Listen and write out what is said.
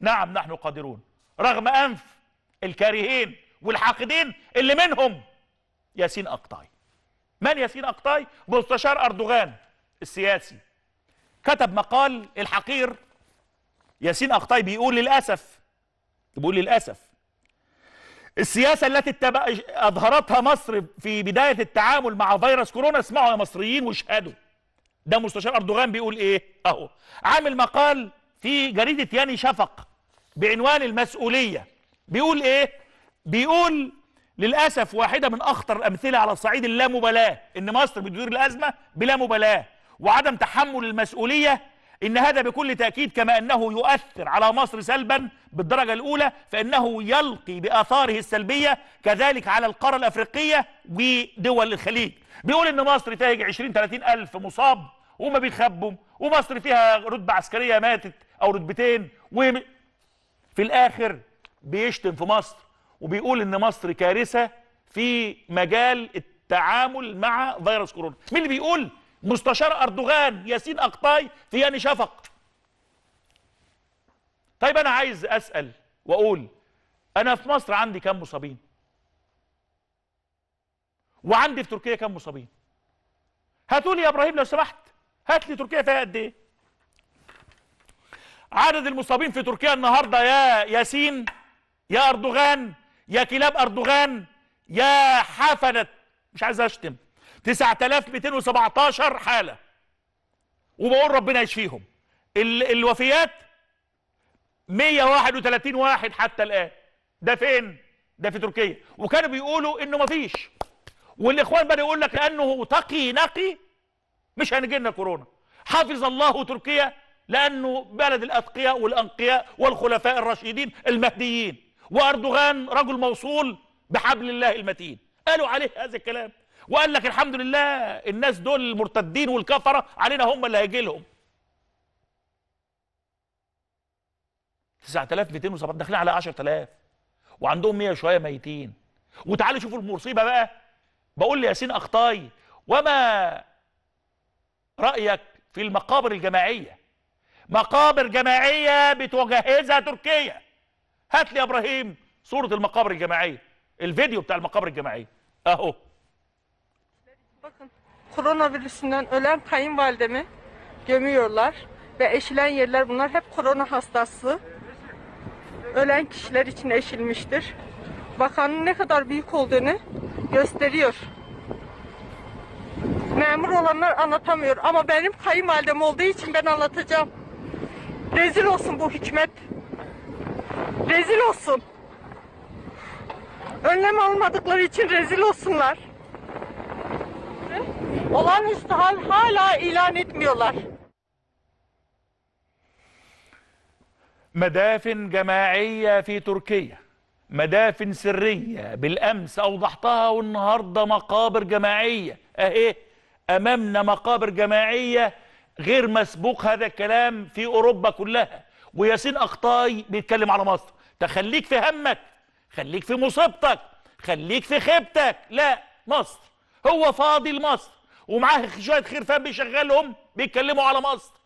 نعم نحن قادرون رغم أنف الكارهين والحاقدين اللي منهم ياسين أقطاي من ياسين أقطاي مستشار أردوغان السياسي كتب مقال الحقير ياسين أقطاي بيقول للأسف بيقول للأسف السياسة التي أظهرتها مصر في بداية التعامل مع فيروس كورونا اسمعوا يا مصريين واشهدوا ده مستشار أردوغان بيقول إيه أهو عامل مقال في جريدة ياني شفق بعنوان المسؤولية بيقول ايه بيقول للأسف واحدة من أخطر الأمثلة على صعيد اللامبالاة إن مصر بتدير الأزمة بلا مبالاة وعدم تحمل المسؤولية إن هذا بكل تأكيد كما أنه يؤثر على مصر سلبا بالدرجة الأولى فإنه يلقي بآثاره السلبية كذلك على القارة الأفريقية ودول الخليج بيقول إن مصر تاج 20 30 ألف مصاب وما بيخبوا ومصر فيها رتبة عسكرية ماتت أو رتبتين و في الاخر بيشتم في مصر وبيقول ان مصر كارثه في مجال التعامل مع فيروس كورونا مين اللي بيقول مستشار اردوغان ياسين اقطاي في يعني شفق طيب انا عايز اسال واقول انا في مصر عندي كام مصابين وعندي في تركيا كام مصابين هاتوا لي يا ابراهيم لو سمحت هات لي تركيا فيها قد ايه عدد المصابين في تركيا النهاردة يا ياسين يا أردوغان يا كلاب أردوغان يا حفنة مش عايز أشتم 9217 حالة وبقول ربنا يشفيهم ال الوفيات 131 واحد حتى الآن ده فين؟ ده في تركيا وكانوا بيقولوا إنه مفيش والإخوان بدأ يقول لك لأنه تقي نقي مش هنجي لنا كورونا حفظ الله تركيا لأنه بلد الأتقياء والأنقياء والخلفاء الراشدين المهديين وأردوغان رجل موصول بحبل الله المتين قالوا عليه هذا الكلام وقال لك الحمد لله الناس دول المرتدين والكفرة علينا هم اللي هيجي لهم 9207 داخلين على 10000 وعندهم 100 شويه ميتين وتعالوا شوفوا المصيبه بقى بقول لياسين اخطاي وما رايك في المقابر الجماعيه مقابر جماعيه بتجهزها تركيا هات لي ابراهيم صوره المقابر الجماعيه الفيديو بتاع المقابر الجماعيه اهو Bakın koronavirüsünden ölen kayınvalidemi gömüyorlar ve eşilen yerler bunlar hep korona hastası. Ölen kişiler için eşilmiştir. Bakanın ne kadar büyük olduğunu gösteriyor. Memur olanlar anlatamıyor ama benim kayınvalidem olduğu için ben anlatacağım. Rezil olsun bu hükümet. Rezil olsun. Önlem almadıkları için rezil olsunlar. Olağanüstü hal hala ilan etmiyorlar. مدافن جماعية في تركيا مدافن سرية بالأمس أوضحتها والنهاردة مقابر جماعية أهي أمامنا مقابر جماعية غير مسبوق هذا الكلام في أوروبا كلها وياسين أخطاي بيتكلم على مصر تخليك في همك خليك في مصيبتك خليك في خيبتك لا مصر هو فاضي لمصر ومعاه شوية خرفان بيشغلهم بيتكلموا على مصر